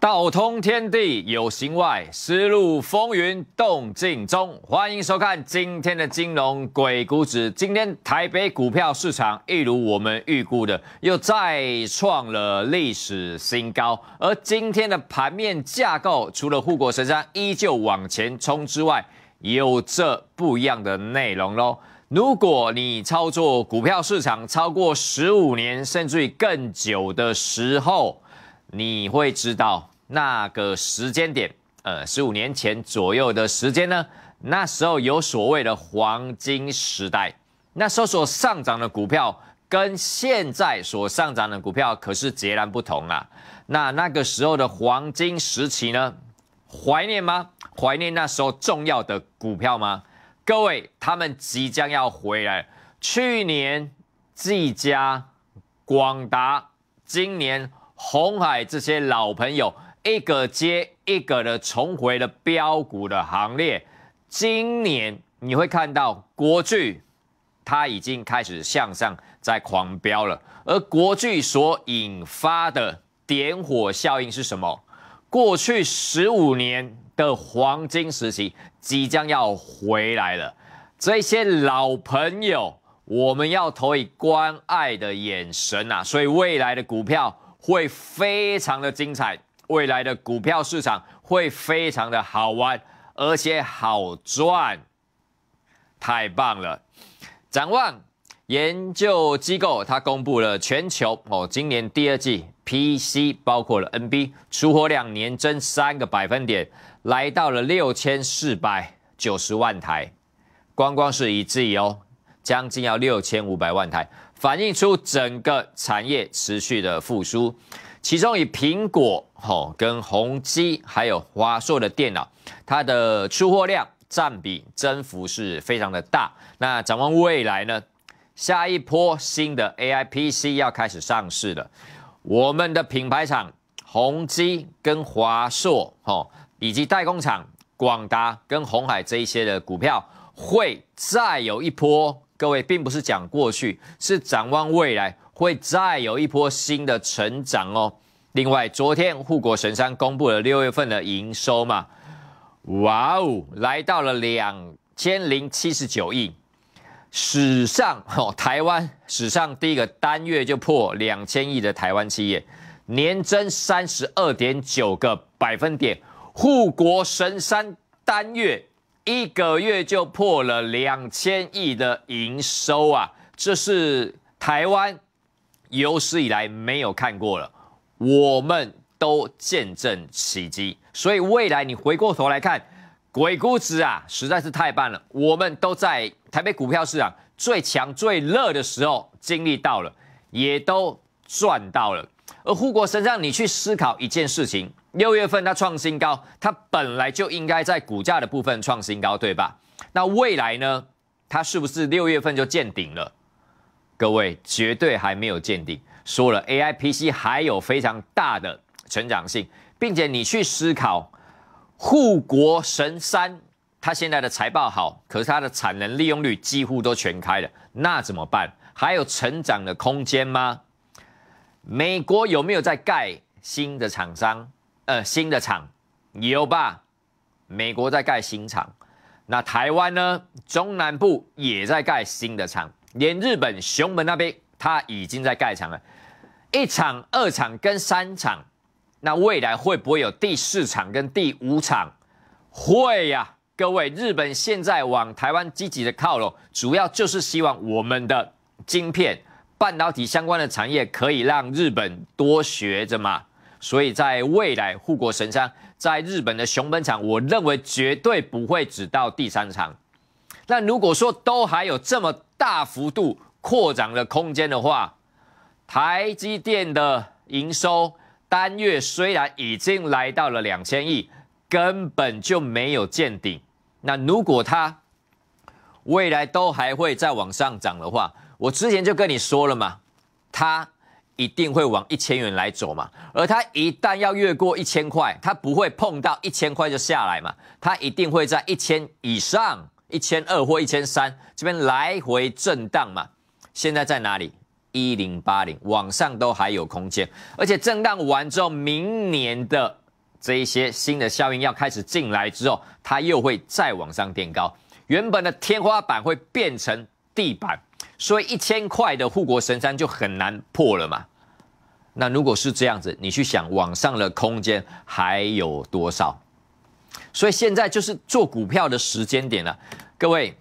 道通天地有形外，思路风云动静中。欢迎收看今天的金融鬼谷子。今天台北股票市场一如我们预估的，又再创了历史新高。而今天的盘面架构，除了护国神山依旧往前冲之外，有这不一样的内容喽。如果你操作股票市场超过十五年，甚至于更久的时候，你会知道那个时间点，呃，十五年前左右的时间呢？那时候有所谓的黄金时代，那候所上涨的股票跟现在所上涨的股票可是截然不同啊。那那个时候的黄金时期呢？怀念吗？怀念那时候重要的股票吗？各位，他们即将要回来。去年，技嘉、广达，今年。红海这些老朋友一个接一个的重回了标股的行列。今年你会看到国巨，它已经开始向上在狂飙了。而国巨所引发的点火效应是什么？过去十五年的黄金时期即将要回来了。这些老朋友，我们要投以关爱的眼神啊！所以未来的股票。会非常的精彩，未来的股票市场会非常的好玩，而且好赚，太棒了！展望研究机构，它公布了全球哦，今年第二季 PC 包括了 NB，出货量年增三个百分点，来到了六千四百九十万台，光光是一自哦，将近要六千五百万台。反映出整个产业持续的复苏，其中以苹果、吼跟宏基还有华硕的电脑，它的出货量占比增幅是非常的大。那展望未来呢？下一波新的 A I P C 要开始上市了，我们的品牌厂宏基跟华硕，吼以及代工厂广达跟红海这一些的股票，会再有一波。各位，并不是讲过去，是展望未来，会再有一波新的成长哦。另外，昨天护国神山公布了六月份的营收嘛，哇哦，来到了两千零七十九亿，史上哦，台湾史上第一个单月就破两千亿的台湾企业，年增三十二点九个百分点，护国神山单月。一个月就破了两千亿的营收啊！这是台湾有史以来没有看过了，我们都见证奇迹。所以未来你回过头来看，鬼谷子啊实在是太棒了。我们都在台北股票市场最强最热的时候经历到了，也都赚到了。而护国神像，你去思考一件事情。六月份它创新高，它本来就应该在股价的部分创新高，对吧？那未来呢？它是不是六月份就见顶了？各位绝对还没有见顶。说了 A I P C 还有非常大的成长性，并且你去思考，护国神山它现在的财报好，可是它的产能利用率几乎都全开了，那怎么办？还有成长的空间吗？美国有没有在盖新的厂商？呃，新的厂有吧？美国在盖新厂，那台湾呢？中南部也在盖新的厂，连日本熊本那边，它已经在盖厂了。一场、二场跟三场，那未来会不会有第四场跟第五场？会呀，各位，日本现在往台湾积极的靠拢，主要就是希望我们的晶片、半导体相关的产业可以让日本多学着嘛。所以在未来护国神山在日本的熊本厂，我认为绝对不会只到第三场。那如果说都还有这么大幅度扩展的空间的话，台积电的营收单月虽然已经来到了两千亿，根本就没有见顶。那如果它未来都还会再往上涨的话，我之前就跟你说了嘛，它。一定会往一千元来走嘛，而它一旦要越过一千块，它不会碰到一千块就下来嘛，它一定会在一千以上、一千二或一千三这边来回震荡嘛。现在在哪里？一零八零，往上都还有空间，而且震荡完之后，明年的这一些新的效应要开始进来之后，它又会再往上垫高，原本的天花板会变成地板，所以一千块的护国神山就很难破了嘛。那如果是这样子，你去想网上的空间还有多少？所以现在就是做股票的时间点了。各位，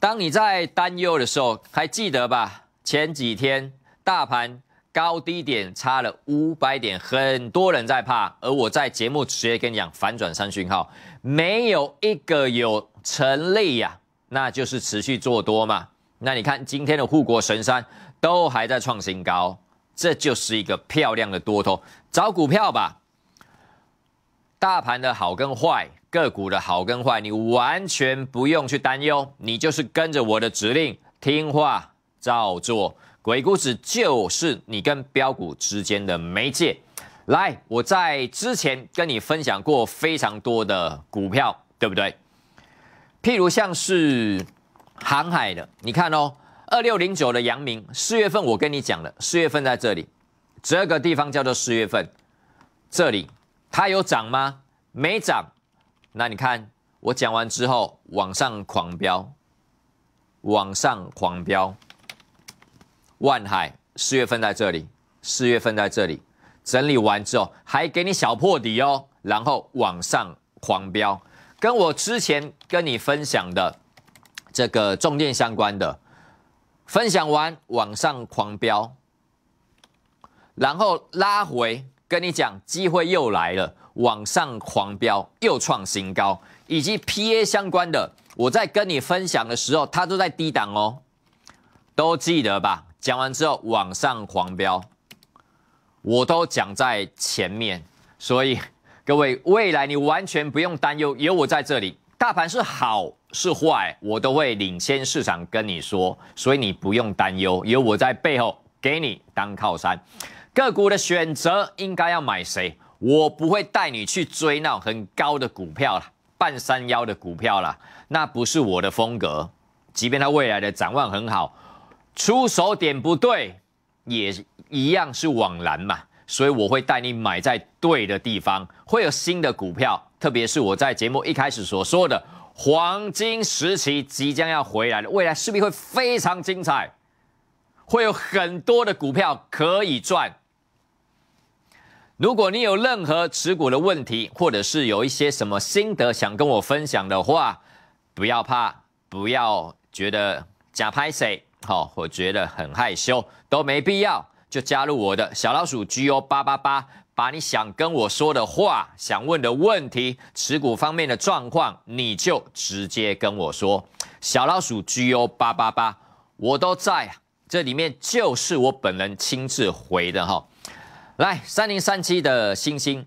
当你在担忧的时候，还记得吧？前几天大盘高低点差了五百点，很多人在怕，而我在节目直接跟你讲反转三讯号，没有一个有成立呀，那就是持续做多嘛。那你看今天的护国神山都还在创新高。这就是一个漂亮的多头，找股票吧。大盘的好跟坏，个股的好跟坏，你完全不用去担忧，你就是跟着我的指令听话照做。鬼谷子就是你跟标股之间的媒介。来，我在之前跟你分享过非常多的股票，对不对？譬如像是航海的，你看哦。二六零九的阳明，四月份我跟你讲了，四月份在这里，这个地方叫做四月份，这里它有涨吗？没涨。那你看我讲完之后，往上狂飙，往上狂飙。万海四月份在这里，四月份在这里，整理完之后还给你小破底哦，然后往上狂飙，跟我之前跟你分享的这个重电相关的。分享完，往上狂飙，然后拉回，跟你讲机会又来了，往上狂飙，又创新高，以及 P A 相关的，我在跟你分享的时候，它都在低档哦，都记得吧？讲完之后往上狂飙，我都讲在前面，所以各位，未来你完全不用担忧，有我在这里，大盘是好。是坏，我都会领先市场跟你说，所以你不用担忧，有我在背后给你当靠山。个股的选择应该要买谁？我不会带你去追那很高的股票了，半山腰的股票了，那不是我的风格。即便它未来的展望很好，出手点不对，也一样是枉然嘛。所以我会带你买在对的地方，会有新的股票，特别是我在节目一开始所说的。黄金时期即将要回来了，未来势必会非常精彩，会有很多的股票可以赚。如果你有任何持股的问题，或者是有一些什么心得想跟我分享的话，不要怕，不要觉得假拍谁好，我觉得很害羞，都没必要，就加入我的小老鼠 G O 八八八。把你想跟我说的话、想问的问题、持股方面的状况，你就直接跟我说。小老鼠 G O 八八八，我都在啊，这里面就是我本人亲自回的哈。来，三零三七的星星，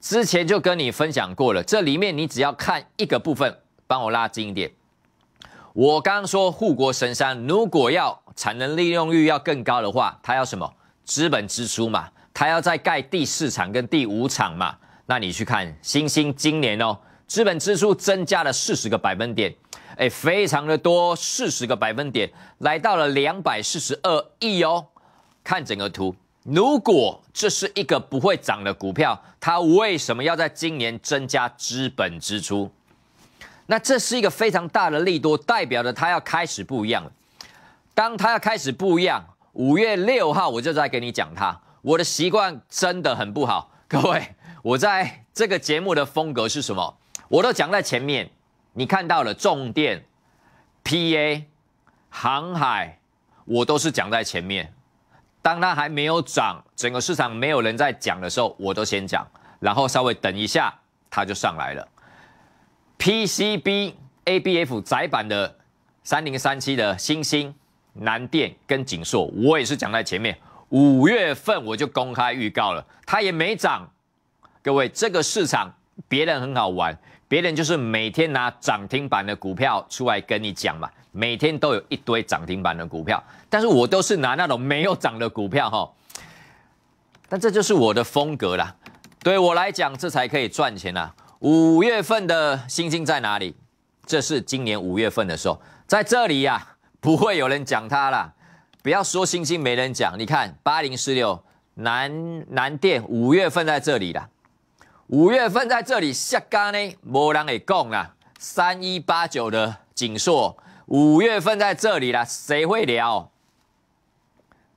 之前就跟你分享过了，这里面你只要看一个部分，帮我拉近一点。我刚刚说护国神山，如果要产能利用率要更高的话，它要什么？资本支出嘛。他要在盖第四场跟第五场嘛？那你去看星星今年哦，资本支出增加了四十个百分点，哎，非常的多，四十个百分点，来到了两百四十二亿哦。看整个图，如果这是一个不会涨的股票，它为什么要在今年增加资本支出？那这是一个非常大的利多，代表着它要开始不一样了。当它要开始不一样，五月六号我就在跟你讲它。我的习惯真的很不好，各位，我在这个节目的风格是什么？我都讲在前面，你看到了，重电、PA、航海，我都是讲在前面。当它还没有涨，整个市场没有人在讲的时候，我都先讲，然后稍微等一下，它就上来了。PCB、ABF 窄板的三零三七的星星、南电跟锦硕，我也是讲在前面。五月份我就公开预告了，它也没涨。各位，这个市场别人很好玩，别人就是每天拿涨停板的股票出来跟你讲嘛，每天都有一堆涨停板的股票，但是我都是拿那种没有涨的股票哈。但这就是我的风格啦，对我来讲，这才可以赚钱啊。五月份的星星在哪里？这是今年五月份的时候，在这里呀，不会有人讲它啦。不要说星星没人讲，你看八零四六南南电五月份在这里了，五月份在这里下缸呢，波人会讲啊，三一八九的景硕五月份在这里了，谁会聊？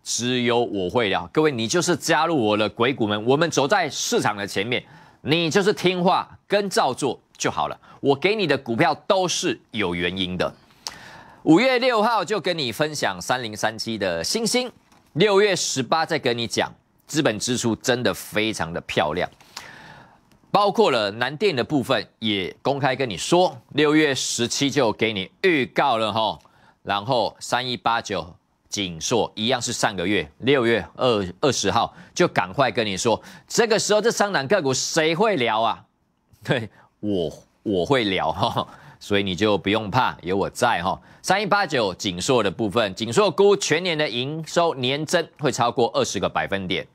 只有我会聊。各位，你就是加入我的鬼谷门，我们走在市场的前面，你就是听话跟照做就好了。我给你的股票都是有原因的。五月六号就跟你分享三零三七的星星，六月十八再跟你讲，资本支出真的非常的漂亮，包括了南电的部分，也公开跟你说，六月十七就给你预告了哈，然后三一八九锦硕一样是上个月六月二二十号就赶快跟你说，这个时候这三档个股谁会聊啊？对我我会聊哈。所以你就不用怕，有我在哈。三一八九锦硕的部分，锦硕估全年的营收年增会超过二十个百分点，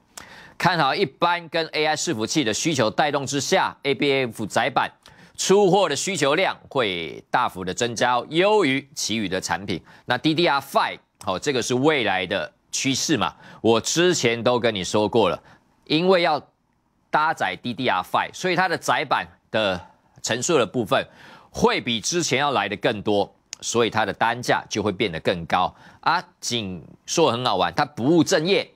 看好一般跟 AI 伺服器的需求带动之下，A B F 窄板出货的需求量会大幅的增加，优于其余的产品。那 D D R five，好，这个是未来的趋势嘛？我之前都跟你说过了，因为要搭载 D D R five，所以它的窄板的陈数的部分。会比之前要来的更多，所以它的单价就会变得更高啊！景说很好玩，他不务正业，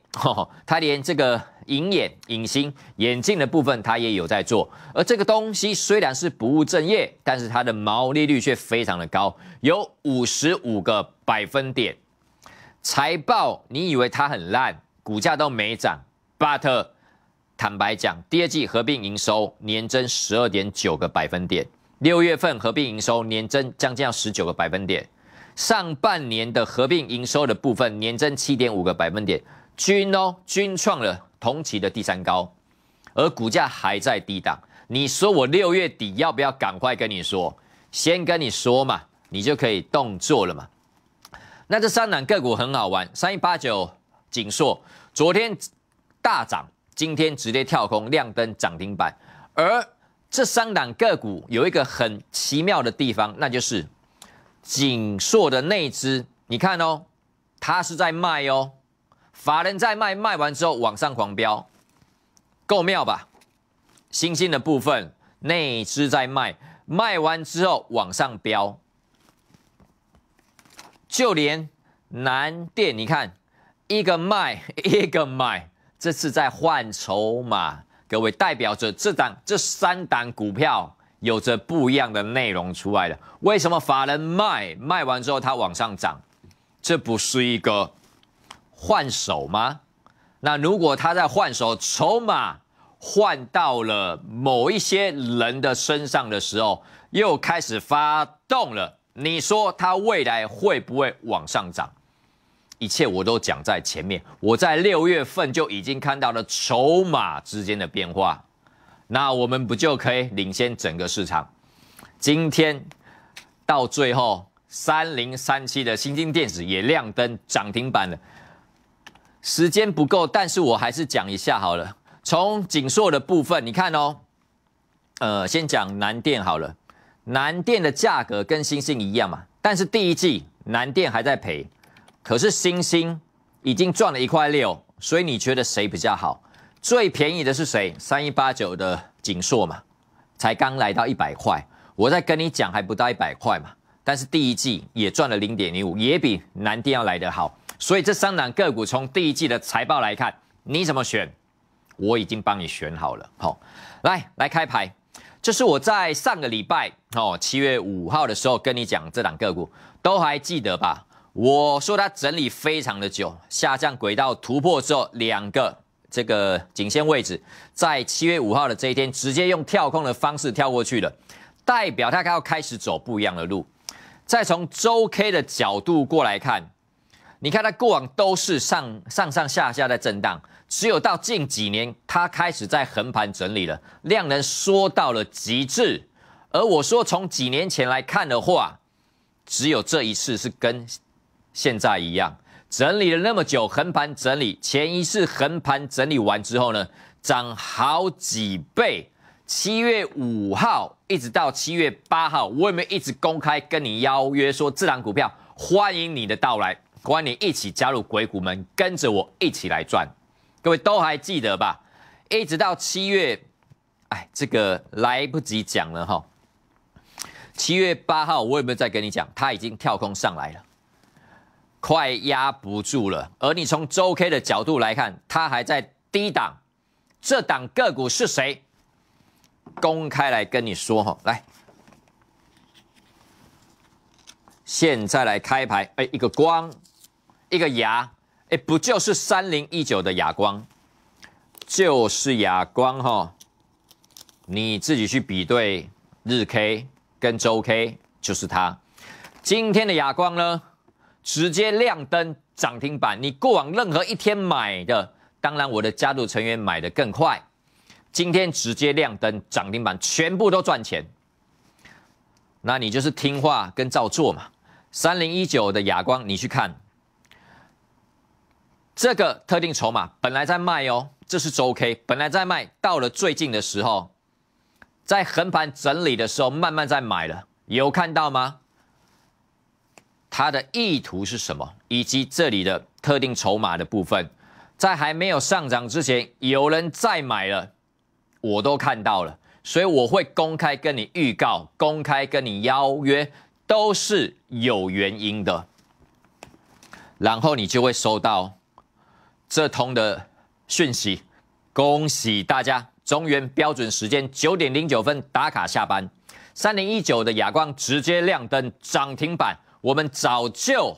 他 连这个银眼、隐形眼镜的部分他也有在做。而这个东西虽然是不务正业，但是它的毛利率却非常的高，有五十五个百分点。财报你以为它很烂，股价都没涨，But 坦白讲，第二季合并营收年增十二点九个百分点。六月份合并营收年增将近要十九个百分点，上半年的合并营收的部分年增七点五个百分点，均哦均创了同期的第三高，而股价还在低档，你说我六月底要不要赶快跟你说？先跟你说嘛，你就可以动作了嘛。那这三档个股很好玩，三一八九锦硕昨天大涨，今天直接跳空亮灯涨停板，而。这三档个股有一个很奇妙的地方，那就是紧缩的那只，你看哦，它是在卖哦，法人在卖，卖完之后往上狂飙，够妙吧？新兴的部分，那只在卖，卖完之后往上飙，就连南电，你看一个卖 一个买，这次在换筹码。各位代表着这档这三档股票有着不一样的内容出来了。为什么法人卖卖完之后它往上涨？这不是一个换手吗？那如果他在换手，筹码换到了某一些人的身上的时候，又开始发动了，你说它未来会不会往上涨？一切我都讲在前面，我在六月份就已经看到了筹码之间的变化，那我们不就可以领先整个市场？今天到最后，三零三七的新金电子也亮灯涨停板了，时间不够，但是我还是讲一下好了。从紧缩的部分，你看哦，呃，先讲南电好了，南电的价格跟星星一样嘛，但是第一季南电还在赔。可是星星已经赚了一块六，所以你觉得谁比较好？最便宜的是谁？三一八九的锦硕嘛，才刚来到一百块，我在跟你讲还不到一百块嘛。但是第一季也赚了零点零五，也比南电要来得好。所以这三档个股从第一季的财报来看，你怎么选？我已经帮你选好了。好，来来开牌，这是我在上个礼拜哦，七月五号的时候跟你讲这档个股，都还记得吧？我说它整理非常的久，下降轨道突破之后，两个这个颈线位置，在七月五号的这一天，直接用跳空的方式跳过去了，代表它要开始走不一样的路。再从周 K 的角度过来看，你看它过往都是上上上下下在震荡，只有到近几年它开始在横盘整理了，量能缩到了极致。而我说从几年前来看的话，只有这一次是跟。现在一样，整理了那么久，横盘整理，前一次横盘整理完之后呢，涨好几倍。七月五号一直到七月八号，我有没有一直公开跟你邀约说，自然股票欢迎你的到来，欢迎你一起加入鬼谷门，跟着我一起来赚？各位都还记得吧？一直到七月，哎，这个来不及讲了哈。七月八号，我有没有再跟你讲，他已经跳空上来了？快压不住了，而你从周 K 的角度来看，它还在低档，这档个股是谁？公开来跟你说哈，来，现在来开牌，哎，一个光，一个牙，哎，不就是三零一九的哑光，就是哑光哈，你自己去比对日 K 跟周 K，就是它，今天的哑光呢？直接亮灯涨停板，你过往任何一天买的，当然我的家族成员买的更快。今天直接亮灯涨停板，全部都赚钱。那你就是听话跟照做嘛。三零一九的哑光，你去看这个特定筹码，本来在卖哦，这是周 K，本来在卖，到了最近的时候，在横盘整理的时候，慢慢在买了，有看到吗？它的意图是什么，以及这里的特定筹码的部分，在还没有上涨之前，有人再买了，我都看到了，所以我会公开跟你预告，公开跟你邀约，都是有原因的。然后你就会收到这通的讯息。恭喜大家，中原标准时间九点零九分打卡下班，三零一九的亚光直接亮灯涨停板。我们早就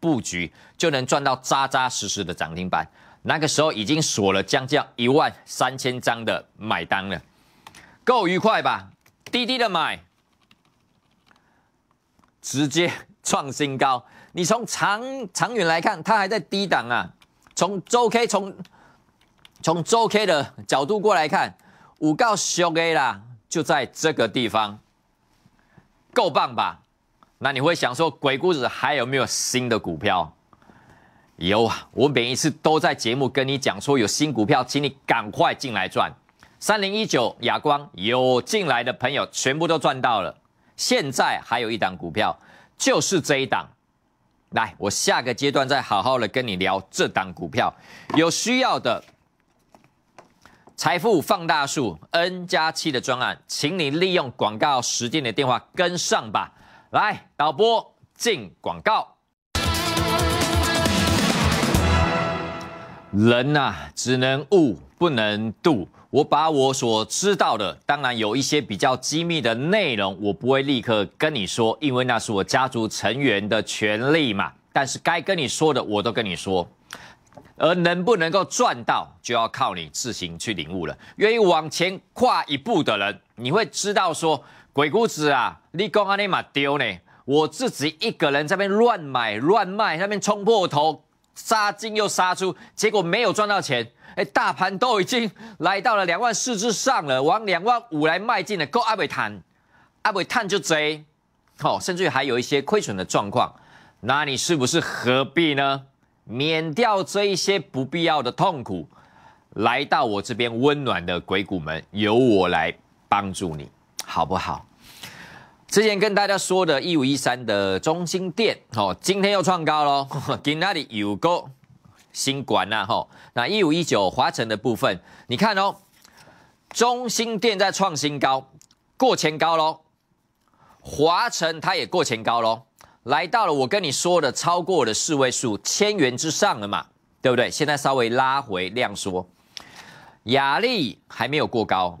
布局，就能赚到扎扎实实的涨停板。那个时候已经锁了将近一万三千张的买单了，够愉快吧？低低的买，直接创新高。你从长长远来看，它还在低档啊。从周 K 从从周 K 的角度过来看，五到 o A 啦，就在这个地方，够棒吧？那你会想说，鬼谷子还有没有新的股票？有啊，我每一次都在节目跟你讲说有新股票，请你赶快进来赚。三零一九亚光有进来的朋友全部都赚到了。现在还有一档股票，就是这一档。来，我下个阶段再好好的跟你聊这档股票。有需要的财富放大术 N 加七的专案，请你利用广告时间的电话跟上吧。来导播进广告。人呐，只能悟不能度。我把我所知道的，当然有一些比较机密的内容，我不会立刻跟你说，因为那是我家族成员的权利嘛。但是该跟你说的，我都跟你说。而能不能够赚到，就要靠你自行去领悟了。愿意往前跨一步的人，你会知道说。鬼谷子啊，你讲阿尼玛丢呢？我自己一个人在边乱买乱卖，那边冲破头杀进又杀出，结果没有赚到钱。哎，大盘都已经来到了两万四之上了，往两万五来迈进了，够阿伟谈，阿伟探就追，好，甚至还有一些亏损的状况，那你是不是何必呢？免掉这一些不必要的痛苦，来到我这边温暖的鬼谷门，由我来帮助你。好不好？之前跟大家说的，一五一三的中心店，哦，今天又创高喽，哪 里有个新高呐？哈，那一五一九华城的部分，你看哦，中心店在创新高，过前高喽，华城它也过前高喽，来到了我跟你说的超过的四位数千元之上了嘛，对不对？现在稍微拉回，量缩，雅丽还没有过高。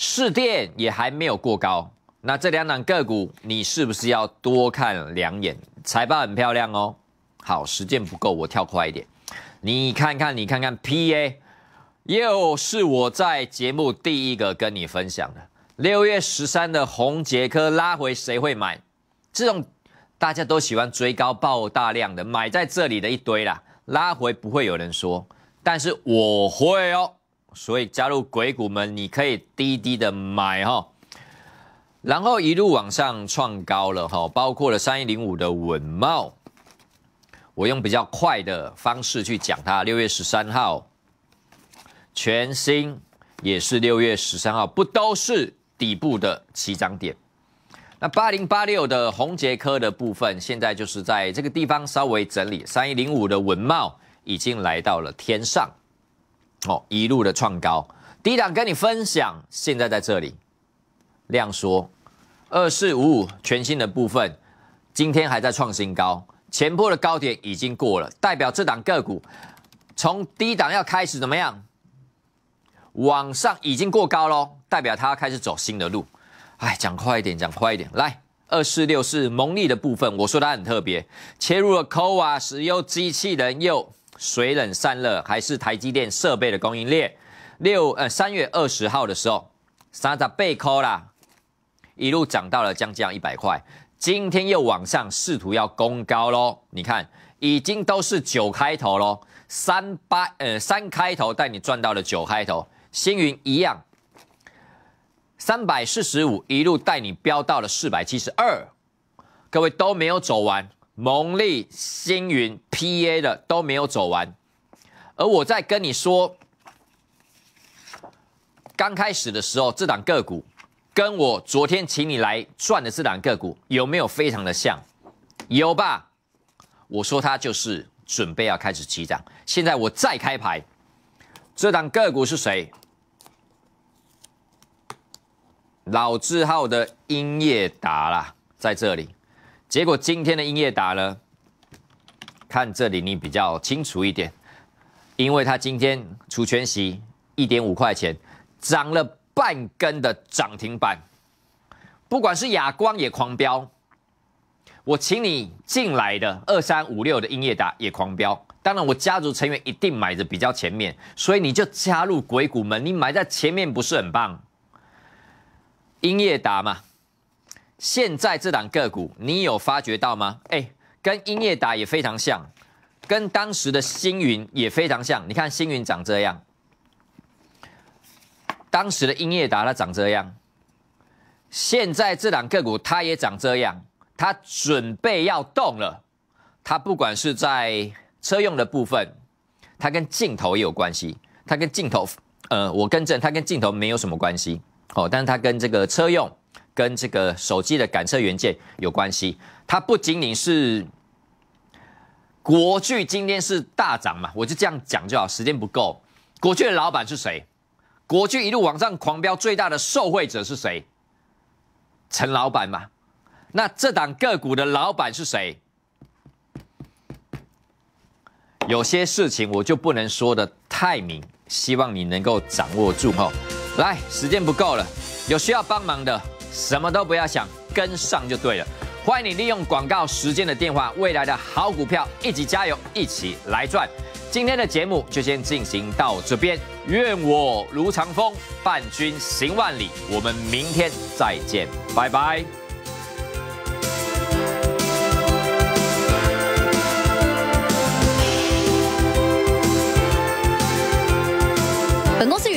市电也还没有过高，那这两档个股，你是不是要多看两眼？财报很漂亮哦。好，时间不够，我跳快一点。你看看，你看看，PA 又是我在节目第一个跟你分享的。六月十三的宏杰科拉回，谁会买？这种大家都喜欢追高爆大量的，买在这里的一堆啦。拉回不会有人说，但是我会哦。所以加入鬼谷门，你可以低低的买哈，然后一路往上创高了哈，包括了三一零五的文茂，我用比较快的方式去讲它，六月十三号，全新也是六月十三号，不都是底部的起涨点？那八零八六的宏杰科的部分，现在就是在这个地方稍微整理，三一零五的文茂已经来到了天上。哦，一路的创高，低档跟你分享，现在在这里，量缩，二四五五全新的部分，今天还在创新高，前波的高点已经过了，代表这档个股从低档要开始怎么样？往上已经过高喽，代表它开始走新的路。哎，讲快一点，讲快一点，来，二四六是蒙利的部分，我说它很特别，切入了 o a 石油机器人又。水冷散热还是台积电设备的供应链。六呃，三月二十号的时候，三大被扣啦，一路涨到了将近一百块。今天又往上试图要攻高喽，你看已经都是九开头喽，三八呃三开头带你赚到了九开头。星云一样，三百四十五一路带你飙到了四百七十二，各位都没有走完。蒙利、星云、P A 的都没有走完，而我在跟你说，刚开始的时候，这档个股跟我昨天请你来转的这档个股有没有非常的像？有吧？我说它就是准备要开始起涨。现在我再开牌，这档个股是谁？老字号的英业达啦，在这里。结果今天的英业达呢，看这里你比较清楚一点，因为他今天除全息一点五块钱，涨了半根的涨停板，不管是亚光也狂飙，我请你进来的二三五六的英业达也狂飙，当然我家族成员一定买的比较前面，所以你就加入鬼谷门，你买在前面不是很棒？英业达嘛。现在这档个股，你有发觉到吗？哎，跟英业达也非常像，跟当时的星云也非常像。你看星云长这样，当时的英业达它长这样，现在这档个股它也长这样，它准备要动了。它不管是在车用的部分，它跟镜头也有关系，它跟镜头，呃，我跟正，它跟镜头没有什么关系，哦，但是它跟这个车用。跟这个手机的感测元件有关系，它不仅仅是国巨今天是大涨嘛，我就这样讲就好，时间不够。国巨的老板是谁？国巨一路往上狂飙，最大的受惠者是谁？陈老板嘛？那这档个股的老板是谁？有些事情我就不能说的太明，希望你能够掌握住哦。来，时间不够了，有需要帮忙的。什么都不要想，跟上就对了。欢迎你利用广告时间的电话，未来的好股票，一起加油，一起来赚。今天的节目就先进行到这边，愿我如长风伴君行万里。我们明天再见，拜拜。